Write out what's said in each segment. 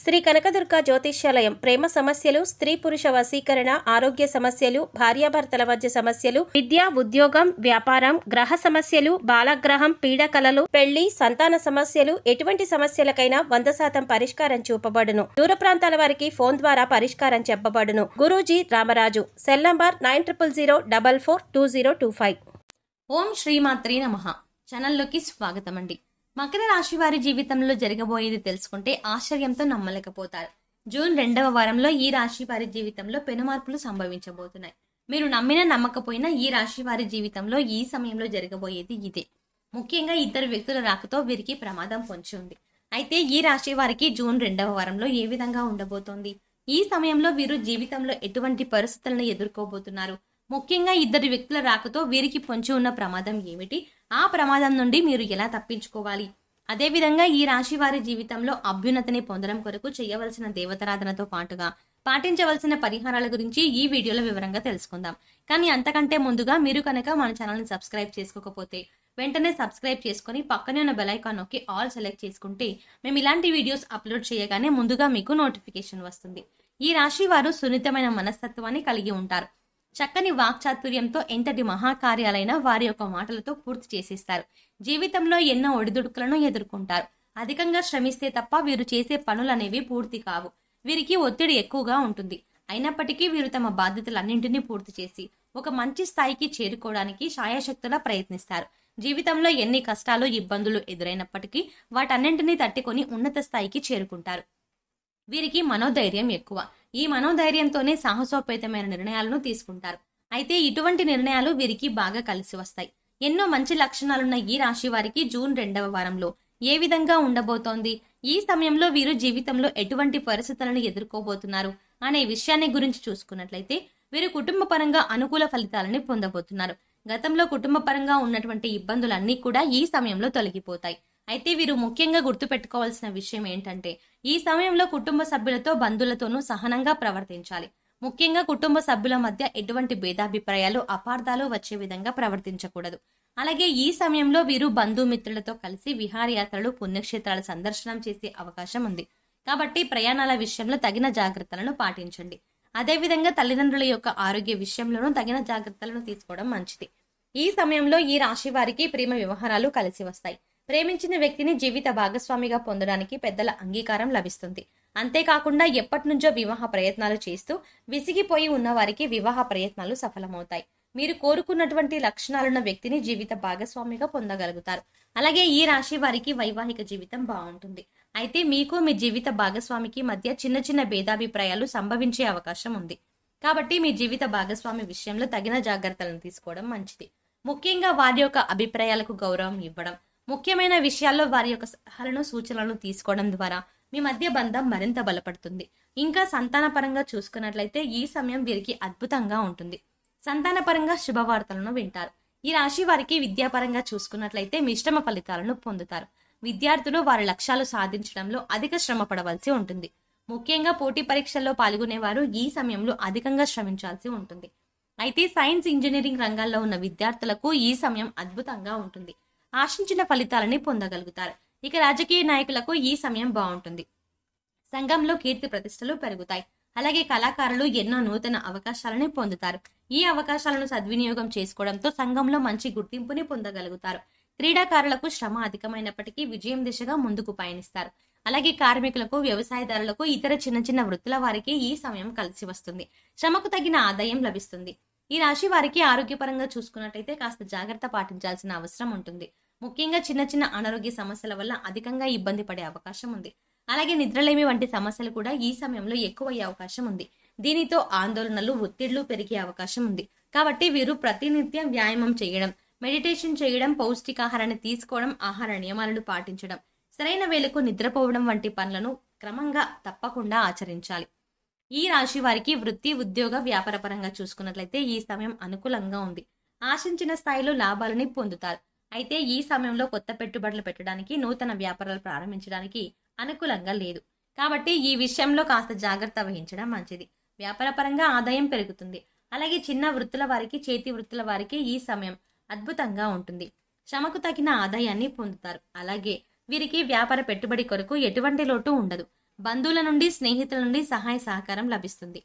శ్రీ కనకదుర్గ జ్యోతిష్యాలయం ప్రేమ సమస్యలు స్త్రీ పురుష వశీకరణ ఆరోగ్య సమస్యలు భార్యాభర్తల మధ్య సమస్యలు విద్య ఉద్యోగం వ్యాపారం గ్రహ సమస్యలు బాలగ్రహం పీడకలలు పెళ్లి సంతాన సమస్యలు ఎటువంటి సమస్యలకైనా వంద శాతం పరిష్కారం చూపబడును దూర ప్రాంతాల వారికి ఫోన్ ద్వారా పరిష్కారం చెప్పబడును Guruji Ramaraju cell number nine triple zero double four two zero two five ఓం శ్రీమాత్రి నమ ఛానల్లోకి స్వాగతం అండి మకర రాశి వారి జీవితంలో జరగబోయేది తెలుసుకుంటే ఆశ్చర్యంతో నమ్మలేకపోతారు జూన్ రెండవ వారంలో ఈ రాశి వారి జీవితంలో పెనుమార్పులు సంభవించబోతున్నాయి మీరు నమ్మినా నమ్మకపోయినా ఈ రాశి వారి జీవితంలో ఈ సమయంలో జరగబోయేది ఇదే ముఖ్యంగా ఇద్దరు వ్యక్తుల రాకతో వీరికి ప్రమాదం పొంచి ఉంది అయితే ఈ రాశి వారికి జూన్ రెండవ వారంలో ఏ విధంగా ఉండబోతోంది ఈ సమయంలో వీరు జీవితంలో ఎటువంటి పరిస్థితులను ఎదుర్కోబోతున్నారు ముఖ్యంగా ఇద్దరు వ్యక్తుల రాకతో వీరికి పొంచి ఉన్న ప్రమాదం ఏమిటి ఆ ప్రమాదం నుండి మీరు ఎలా తప్పించుకోవాలి అదేవిధంగా ఈ రాశి వారి జీవితంలో అభ్యున్నతిని పొందడం కొరకు చేయవలసిన దేవతారాధనతో పాటుగా పాటించవలసిన పరిహారాల గురించి ఈ వీడియోలో వివరంగా తెలుసుకుందాం కానీ అంతకంటే ముందుగా మీరు కనుక మన ఛానల్ని సబ్స్క్రైబ్ చేసుకోకపోతే వెంటనే సబ్స్క్రైబ్ చేసుకుని పక్కనే ఉన్న బెలైకాన్ నొక్కి ఆల్ సెలెక్ట్ చేసుకుంటే మేము ఇలాంటి వీడియోస్ అప్లోడ్ చేయగానే ముందుగా మీకు నోటిఫికేషన్ వస్తుంది ఈ రాశి వారు సున్నితమైన మనస్తత్వాన్ని కలిగి ఉంటారు చక్కని వాక్చాతుర్యంతో ఎంతటి మహాకార్యాలైనా వారి యొక్క మాటలతో పూర్తి చేసేస్తారు జీవితంలో ఎన్నో ఒడిదుడుకులను ఎదుర్కొంటారు అధికంగా శ్రమిస్తే తప్ప వీరు చేసే పనులనేవి పూర్తి కావు వీరికి ఒత్తిడి ఎక్కువగా ఉంటుంది అయినప్పటికీ వీరు తమ బాధ్యతలన్నింటినీ పూర్తి చేసి ఒక మంచి స్థాయికి చేరుకోవడానికి సాయశక్తులా ప్రయత్నిస్తారు జీవితంలో ఎన్ని కష్టాలు ఇబ్బందులు ఎదురైనప్పటికీ వాటన్నింటినీ తట్టుకొని ఉన్నత స్థాయికి చేరుకుంటారు వీరికి మనోధైర్యం ఎక్కువ ఈ మనోధైర్యంతోనే సాహసోపేతమైన నిర్ణయాలను తీసుకుంటారు అయితే ఇటువంటి నిర్ణయాలు వీరికి బాగా కలిసి వస్తాయి ఎన్నో మంచి లక్షణాలున్న ఈ రాశి వారికి జూన్ రెండవ వారంలో ఏ విధంగా ఉండబోతోంది ఈ సమయంలో వీరు జీవితంలో ఎటువంటి పరిస్థితులను ఎదుర్కోబోతున్నారు అనే విషయాన్ని గురించి చూసుకున్నట్లయితే వీరు కుటుంబ పరంగా అనుకూల ఫలితాలని పొందబోతున్నారు గతంలో కుటుంబ పరంగా ఉన్నటువంటి ఇబ్బందులన్నీ కూడా ఈ సమయంలో తొలగిపోతాయి అయితే వీరు ముఖ్యంగా గుర్తుపెట్టుకోవాల్సిన విషయం ఏంటంటే ఈ సమయంలో కుటుంబ సభ్యులతో బంధువులతోనూ సహనంగా ప్రవర్తించాలి ముఖ్యంగా కుటుంబ సభ్యుల మధ్య ఎటువంటి భేదాభిప్రాయాలు అపార్థాలు వచ్చే విధంగా ప్రవర్తించకూడదు అలాగే ఈ సమయంలో వీరు బంధుమిత్రులతో కలిసి విహారయాత్రలు పుణ్యక్షేత్రాల సందర్శనం చేసే అవకాశం ఉంది కాబట్టి ప్రయాణాల విషయంలో తగిన జాగ్రత్తలను పాటించండి అదేవిధంగా తల్లిదండ్రుల యొక్క ఆరోగ్య విషయంలోనూ తగిన జాగ్రత్తలను తీసుకోవడం మంచిది ఈ సమయంలో ఈ రాశి వారికి ప్రేమ వ్యవహారాలు కలిసి వస్తాయి ప్రేమించిన వ్యక్తిని జీవిత భాగస్వామిగా పొందడానికి పెద్దల అంగీకారం లభిస్తుంది అంతేకాకుండా ఎప్పటి నుంచో వివాహ ప్రయత్నాలు చేస్తూ విసిగిపోయి ఉన్న వారికి వివాహ ప్రయత్నాలు సఫలమవుతాయి మీరు కోరుకున్నటువంటి లక్షణాలున్న వ్యక్తిని జీవిత భాగస్వామిగా పొందగలుగుతారు అలాగే ఈ రాశి వారికి వైవాహిక జీవితం బాగుంటుంది అయితే మీకు మీ జీవిత భాగస్వామికి మధ్య చిన్న చిన్న భేదాభిప్రాయాలు సంభవించే అవకాశం ఉంది కాబట్టి మీ జీవిత భాగస్వామి విషయంలో తగిన జాగ్రత్తలను తీసుకోవడం మంచిది ముఖ్యంగా వారి యొక్క అభిప్రాయాలకు గౌరవం ఇవ్వడం ముఖ్యమైన విషయాల్లో వారి యొక్క సలహాలను సూచనలను తీసుకోవడం ద్వారా మీ మధ్య బంధం మరింత బలపడుతుంది ఇంకా సంతానపరంగా చూసుకున్నట్లయితే ఈ సమయం వీరికి అద్భుతంగా ఉంటుంది సంతానపరంగా శుభవార్తలను వింటారు ఈ రాశి వారికి విద్యాపరంగా చూసుకున్నట్లయితే మిశ్రమ ఫలితాలను పొందుతారు విద్యార్థులు వారి లక్ష్యాలు సాధించడంలో అధిక శ్రమ పడవలసి ఉంటుంది ముఖ్యంగా పోటీ పరీక్షల్లో పాల్గొనేవారు ఈ సమయంలో అధికంగా శ్రమించాల్సి ఉంటుంది అయితే సైన్స్ ఇంజనీరింగ్ రంగాల్లో ఉన్న విద్యార్థులకు ఈ సమయం అద్భుతంగా ఉంటుంది ఆశించిన ఫలితాలని పొందగలుగుతారు ఇక రాజకీయ నాయకులకు ఈ సమయం బాగుంటుంది సంఘంలో కీర్తి ప్రతిష్టలు పెరుగుతాయి అలాగే కళాకారులు ఎన్నో నూతన అవకాశాలను పొందుతారు ఈ అవకాశాలను సద్వినియోగం చేసుకోవడంతో సంఘంలో మంచి గుర్తింపుని పొందగలుగుతారు క్రీడాకారులకు శ్రమ అధికమైనప్పటికీ విజయం దిశగా ముందుకు పయనిస్తారు అలాగే కార్మికులకు వ్యవసాయదారులకు ఇతర చిన్న చిన్న వృత్తుల వారికి ఈ సమయం కలిసి వస్తుంది శ్రమకు తగిన ఆదాయం లభిస్తుంది ఈ రాశి వారికి ఆరోగ్యపరంగా చూసుకున్నట్టయితే కాస్త జాగ్రత్త పాటించాల్సిన అవసరం ఉంటుంది ముఖ్యంగా చిన్న చిన్న అనారోగ్య సమస్యల వల్ల అధికంగా ఇబ్బంది పడే అవకాశం ఉంది అలాగే నిద్రలేమి వంటి సమస్యలు కూడా ఈ సమయంలో ఎక్కువయ్యే అవకాశం ఉంది దీనితో ఆందోళనలు ఒత్తిళ్లు పెరిగే అవకాశం ఉంది కాబట్టి వీరు ప్రతినిత్యం వ్యాయామం చేయడం మెడిటేషన్ చేయడం పౌష్టికాహారాన్ని తీసుకోవడం ఆహార నియమాలను పాటించడం సరైన వేళకు నిద్రపోవడం వంటి పనులను క్రమంగా తప్పకుండా ఆచరించాలి ఈ రాశి వారికి వృత్తి ఉద్యోగ వ్యాపారపరంగా చూసుకున్నట్లయితే ఈ సమయం అనుకూలంగా ఉంది ఆశించిన స్థాయిలో లాభాలని పొందుతారు అయితే ఈ సమయంలో కొత్త పెట్టుబడులు పెట్టడానికి నూతన వ్యాపారాలు ప్రారంభించడానికి అనుకూలంగా లేదు కాబట్టి ఈ విషయంలో కాస్త జాగ్రత్త వహించడం మంచిది వ్యాపారపరంగా ఆదాయం పెరుగుతుంది అలాగే చిన్న వృత్తుల వారికి చేతి వృత్తుల వారికి ఈ సమయం అద్భుతంగా ఉంటుంది శ్రమకు తగిన ఆదాయాన్ని పొందుతారు అలాగే వీరికి వ్యాపార పెట్టుబడి కొరకు ఎటువంటి లోటు ఉండదు బంధువుల నుండి స్నేహితుల నుండి సహాయ సహకారం లభిస్తుంది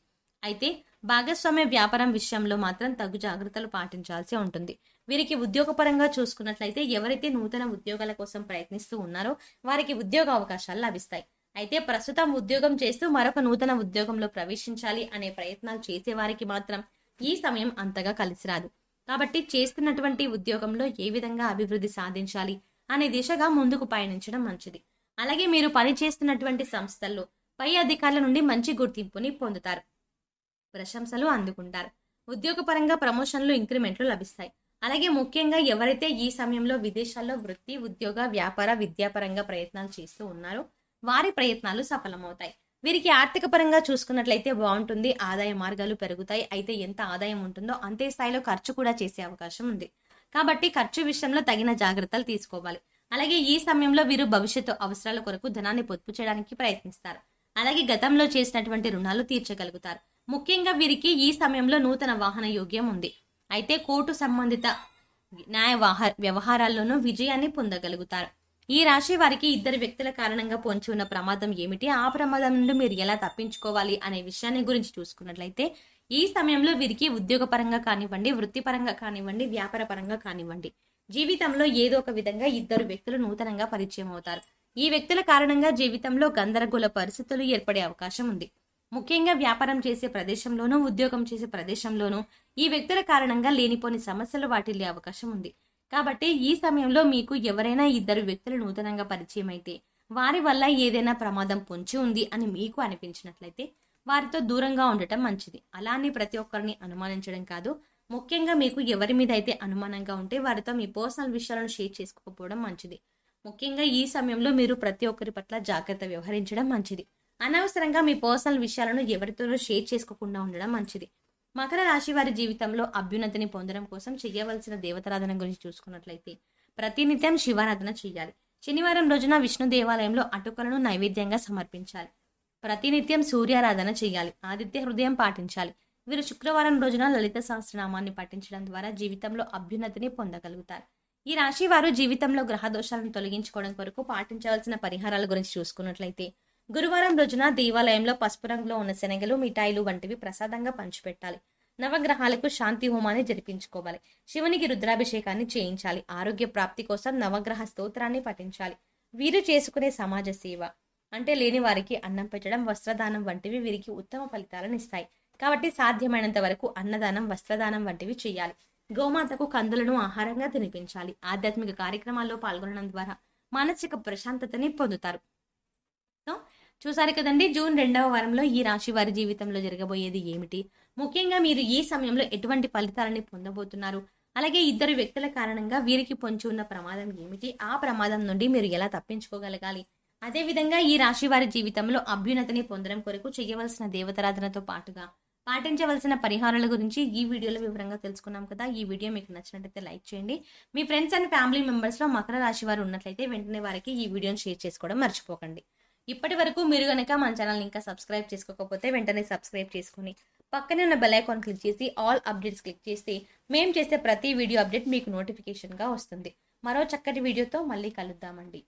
అయితే భాగస్వామ్య వ్యాపారం విషయంలో మాత్రం తగు జాగ్రత్తలు పాటించాల్సి ఉంటుంది వీరికి ఉద్యోగపరంగా చూసుకున్నట్లయితే ఎవరైతే నూతన ఉద్యోగాల కోసం ప్రయత్నిస్తూ ఉన్నారో వారికి ఉద్యోగ అవకాశాలు లభిస్తాయి అయితే ప్రస్తుతం ఉద్యోగం చేస్తూ మరొక నూతన ఉద్యోగంలో ప్రవేశించాలి అనే ప్రయత్నాలు చేసే వారికి మాత్రం ఈ సమయం అంతగా కలిసి రాదు కాబట్టి చేస్తున్నటువంటి ఉద్యోగంలో ఏ విధంగా అభివృద్ధి సాధించాలి అనే దిశగా ముందుకు పయనించడం మంచిది అలాగే మీరు పనిచేస్తున్నటువంటి సంస్థల్లో పై అధికారుల నుండి మంచి గుర్తింపుని పొందుతారు ప్రశంసలు అందుకుంటారు ఉద్యోగపరంగా ప్రమోషన్లు ఇంక్రిమెంట్లు లభిస్తాయి అలాగే ముఖ్యంగా ఎవరైతే ఈ సమయంలో విదేశాల్లో వృత్తి ఉద్యోగ వ్యాపార విద్యాపరంగా ప్రయత్నాలు చేస్తూ ఉన్నారో వారి ప్రయత్నాలు సఫలమవుతాయి వీరికి ఆర్థిక పరంగా చూసుకున్నట్లయితే బాగుంటుంది ఆదాయ మార్గాలు పెరుగుతాయి అయితే ఎంత ఆదాయం ఉంటుందో అంతే స్థాయిలో ఖర్చు కూడా చేసే అవకాశం ఉంది కాబట్టి ఖర్చు విషయంలో తగిన జాగ్రత్తలు తీసుకోవాలి అలాగే ఈ సమయంలో వీరు భవిష్యత్తు అవసరాల కొరకు ధనాన్ని పొదుపు చేయడానికి ప్రయత్నిస్తారు అలాగే గతంలో చేసినటువంటి రుణాలు తీర్చగలుగుతారు ముఖ్యంగా వీరికి ఈ సమయంలో నూతన వాహన యోగ్యం ఉంది అయితే కోర్టు సంబంధిత న్యాయ వ్యవహారాల్లోనూ విజయాన్ని పొందగలుగుతారు ఈ రాశి వారికి ఇద్దరు వ్యక్తుల కారణంగా పొంచి ఉన్న ప్రమాదం ఏమిటి ఆ ప్రమాదం నుండి మీరు ఎలా తప్పించుకోవాలి అనే విషయాన్ని గురించి చూసుకున్నట్లయితే ఈ సమయంలో వీరికి ఉద్యోగపరంగా కానివ్వండి వృత్తిపరంగా కానివ్వండి వ్యాపారపరంగా కానివ్వండి జీవితంలో ఏదో ఒక విధంగా ఇద్దరు వ్యక్తులు నూతనంగా పరిచయం అవుతారు ఈ వ్యక్తుల కారణంగా జీవితంలో గందరగోళ పరిస్థితులు ఏర్పడే అవకాశం ఉంది ముఖ్యంగా వ్యాపారం చేసే ప్రదేశంలోనూ ఉద్యోగం చేసే ప్రదేశంలోనూ ఈ వ్యక్తుల కారణంగా లేనిపోని సమస్యలు వాటిల్లే అవకాశం ఉంది కాబట్టి ఈ సమయంలో మీకు ఎవరైనా ఇద్దరు వ్యక్తులు నూతనంగా పరిచయం అయితే వారి వల్ల ఏదైనా ప్రమాదం పొంచి ఉంది అని మీకు అనిపించినట్లయితే వారితో దూరంగా ఉండటం మంచిది అలానే ప్రతి ఒక్కరిని అనుమానించడం కాదు ముఖ్యంగా మీకు ఎవరి మీద అయితే అనుమానంగా ఉంటే వారితో మీ పర్సనల్ విషయాలను షేర్ చేసుకోకపోవడం మంచిది ముఖ్యంగా ఈ సమయంలో మీరు ప్రతి ఒక్కరి పట్ల జాగ్రత్త వ్యవహరించడం మంచిది అనవసరంగా మీ పర్సనల్ విషయాలను ఎవరితోనూ షేర్ చేసుకోకుండా ఉండడం మంచిది మకర రాశి వారి జీవితంలో అభ్యున్నతిని పొందడం కోసం చేయవలసిన దేవతారాధన గురించి చూసుకున్నట్లయితే ప్రతినిత్యం శివారాధన చేయాలి శనివారం రోజున విష్ణు దేవాలయంలో అటుకలను నైవేద్యంగా సమర్పించాలి ప్రతినిత్యం సూర్యారాధన చేయాలి ఆదిత్య హృదయం పాటించాలి వీరు శుక్రవారం రోజున లలిత సహస్రనామాన్ని పఠించడం ద్వారా జీవితంలో అభ్యున్నతిని పొందగలుగుతారు ఈ రాశి వారు జీవితంలో గ్రహ దోషాలను తొలగించుకోవడం కొరకు పాటించవలసిన పరిహారాల గురించి చూసుకున్నట్లయితే గురువారం రోజున దేవాలయంలో పసుపు రంగులో ఉన్న శనగలు మిఠాయిలు వంటివి ప్రసాదంగా పంచిపెట్టాలి నవగ్రహాలకు శాంతి హోమాన్ని జరిపించుకోవాలి శివునికి రుద్రాభిషేకాన్ని చేయించాలి ఆరోగ్య ప్రాప్తి కోసం నవగ్రహ స్తోత్రాన్ని పఠించాలి వీరు చేసుకునే సమాజ సేవ అంటే లేని వారికి అన్నం పెట్టడం వస్త్రదానం వంటివి వీరికి ఉత్తమ ఫలితాలను ఇస్తాయి కాబట్టి సాధ్యమైనంత వరకు అన్నదానం వస్త్రదానం వంటివి చేయాలి గోమాతకు కందులను ఆహారంగా తినిపించాలి ఆధ్యాత్మిక కార్యక్రమాల్లో పాల్గొనడం ద్వారా మానసిక ప్రశాంతతని పొందుతారు చూసారు కదండి జూన్ రెండవ వారంలో ఈ రాశి వారి జీవితంలో జరగబోయేది ఏమిటి ముఖ్యంగా మీరు ఈ సమయంలో ఎటువంటి ఫలితాలని పొందబోతున్నారు అలాగే ఇద్దరు వ్యక్తుల కారణంగా వీరికి పొంచి ఉన్న ప్రమాదం ఏమిటి ఆ ప్రమాదం నుండి మీరు ఎలా తప్పించుకోగలగాలి అదేవిధంగా ఈ రాశి వారి జీవితంలో అభ్యున్నతిని పొందడం కొరకు చేయవలసిన దేవతారాధనతో పాటుగా పాటించవలసిన పరిహారాల గురించి ఈ వీడియోలో వివరంగా తెలుసుకున్నాం కదా ఈ వీడియో మీకు నచ్చినట్లయితే లైక్ చేయండి మీ ఫ్రెండ్స్ అండ్ ఫ్యామిలీ మెంబర్స్లో మకర రాశి వారు ఉన్నట్లయితే వెంటనే వారికి ఈ వీడియోని షేర్ చేసుకోవడం మర్చిపోకండి ఇప్పటి వరకు మీరు కనుక మన ఛానల్ని ఇంకా సబ్స్క్రైబ్ చేసుకోకపోతే వెంటనే సబ్స్క్రైబ్ చేసుకుని పక్కనే ఉన్న బెల్ ఐకాన్ క్లిక్ చేసి ఆల్ అప్డేట్స్ క్లిక్ చేసి మేము చేసే ప్రతి వీడియో అప్డేట్ మీకు నోటిఫికేషన్గా వస్తుంది మరో చక్కటి వీడియోతో మళ్ళీ కలుద్దామండి